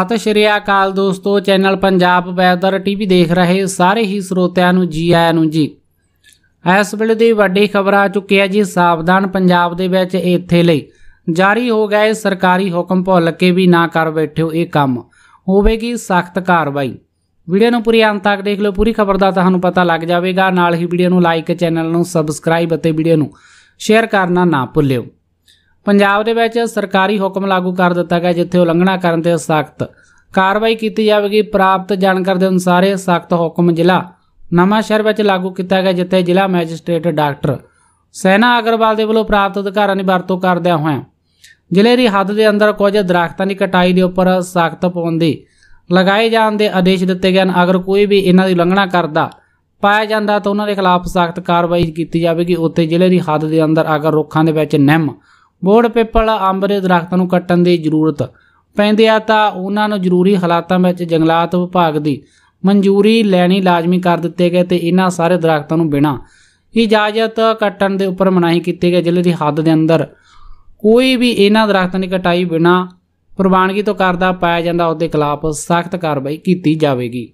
ਸਤਿ ਸ਼੍ਰੀ ਅਕਾਲ ਦੋਸਤੋ channel Punjab weather TV ਦੇਖ ਰਹੇ ਸਾਰੇ ਹੀ ਸਰੋਤਿਆਂ ਨੂੰ ਜੀ ਆਇਆਂ ਨੂੰ ਜੀ ਇਸ ਵੇਲੇ ਦੀ ਵੱਡੀ ਖਬਰ ਆ ਚੁੱਕੀ ਹੈ ਜੀ ਸਾਵਧਾਨ ਪੰਜਾਬ ਦੇ ਵਿੱਚ ਇੱਥੇ ਲਈ ਜਾਰੀ ਹੋ ਗਏ ਸਰਕਾਰੀ ਹੁਕਮ ਭੁੱਲ ਕੇ ਵੀ ਨਾ ਕਰ ਬੈਠਿਓ ਇਹ ਕੰਮ ਹੋਵੇਗੀ ਸਖਤ ਕਾਰਵਾਈ ਵੀਡੀਓ ਨੂੰ ਪੂਰੀ ਅੰਤ ਤੱਕ ਦੇਖ ਲਓ ਪੂਰੀ ਖਬਰ ਦਾ ਤੁਹਾਨੂੰ ਪਤਾ ਲੱਗ ਜਾਵੇਗਾ ਨਾਲ ਹੀ ਵੀਡੀਓ ਨੂੰ ਲਾਈਕ ਚੈਨਲ ਨੂੰ ਸਬਸਕ੍ਰਾਈਬ ਅਤੇ ਵੀਡੀਓ ਨੂੰ ਸ਼ੇਅਰ ਕਰਨਾ ਨਾ ਭੁੱਲਿਓ ਪੰਜਾਬ ਦੇ ਵਿੱਚ ਸਰਕਾਰੀ ਹੁਕਮ ਲਾਗੂ ਕਰ ਦਿੱਤਾ ਗਿਆ ਜਿੱਥੇ ਉਲੰਘਣਾ ਕਰਨ ਤੇ ਸਖਤ ਕਾਰਵਾਈ ਕੀਤੀ ਜਾਵੇਗੀ ਪ੍ਰਾਪਤ ਜਾਣਕਾਰੀ ਦੇ ਅਨੁਸਾਰ ਇਹ ਸਖਤ ਹੁਕਮ ਜ਼ਿਲ੍ਹਾ ਨਵਾਂ ਸ਼ਹਿਰ ਵਿੱਚ ਲਾਗੂ ਕੀਤਾ ਗਿਆ ਜਿੱਥੇ ਜ਼ਿਲ੍ਹਾ ਮੈਜਿਸਟ੍ਰੇਟ ਡਾਕਟਰ ਸੈਨਾ ਅਗਰਵਾਲ ਦੇ ਵੱਲੋਂ ਪ੍ਰਾਪਤ ਅਧਿਕਾਰਾਂ ਦੀ ਵਰਤੋਂ ਕਰਦਿਆਂ ਹੋਇਆਂ ਜ਼ਿਲ੍ਹੇ ਦੀ ਹੱਦ ਦੇ ਅੰਦਰ ਕੁਝ ਦਰਖਤਾਂ ਦੀ ਕਟਾਈ ਦੇ ਉੱਪਰ ਸਖਤ ਪਾਬੰਦੀ ਲਗਾਏ ਜਾਣ ਦੇ ਆਦੇਸ਼ ਦਿੱਤੇ ਗਏ ਹਨ ਅਗਰ ਕੋਈ ਵੀ ਇਹਨਾਂ ਦੀ ਉਲੰਘਣਾ ਕਰਦਾ ਪਾਇਆ ਜਾਂਦਾ ਤਾਂ ਉਹਨਾਂ ਦੇ ਖਿਲਾਫ ਸਖਤ ਕਾਰਵਾਈ ਕੀਤੀ ਜਾਵੇਗੀ ਉੱਤੇ ਜ਼ਿਲ੍ਹੇ ਦੀ ਹੱਦ ਦੇ ਅੰਦਰ ਅਗਰ ਰੁੱਖਾਂ ਦੇ ਵਿੱਚ ਨਿੰਮ ਬੋੜ ਪਿੱਪਲ ਅੰਬ ਦੇ ਦਰਖਤਾਂ ਨੂੰ ਕੱਟਣ ਦੀ ਜ਼ਰੂਰਤ ਪੈਂਦੇ ਆ ਤਾਂ ਉਹਨਾਂ ਨੂੰ ਜ਼ਰੂਰੀ ਹਾਲਾਤਾਂ ਵਿੱਚ ਜੰਗਲਾਤ ਵਿਭਾਗ ਦੀ ਮਨਜ਼ੂਰੀ ਲੈਣੀ ਲਾਜ਼ਮੀ ਕਰ ਦਿੱਤੇ ਗਏ ਤੇ ਇਹਨਾਂ ਸਾਰੇ ਦਰਖਤਾਂ ਨੂੰ ਬਿਨਾਂ ਇਜਾਜ਼ਤ ਕੱਟਣ ਦੇ ਉੱਪਰ ਮਨਾਹੀ ਕੀਤੀ ਗਈ ਜ਼ਿਲ੍ਹੇ ਦੀ ਹੱਦ ਦੇ ਅੰਦਰ ਕੋਈ ਵੀ ਇਹਨਾਂ ਦਰਖਤਾਂ ਦੀ ਕਟਾਈ ਬਿਨਾਂ ਪ੍ਰਵਾਨਗੀ ਤੋਂ ਕਰਦਾ ਪਾਇਆ ਜਾਂਦਾ ਉਹਦੇ ਖਿਲਾਫ ਸਖਤ ਕਾਰਵਾਈ ਕੀਤੀ ਜਾਵੇਗੀ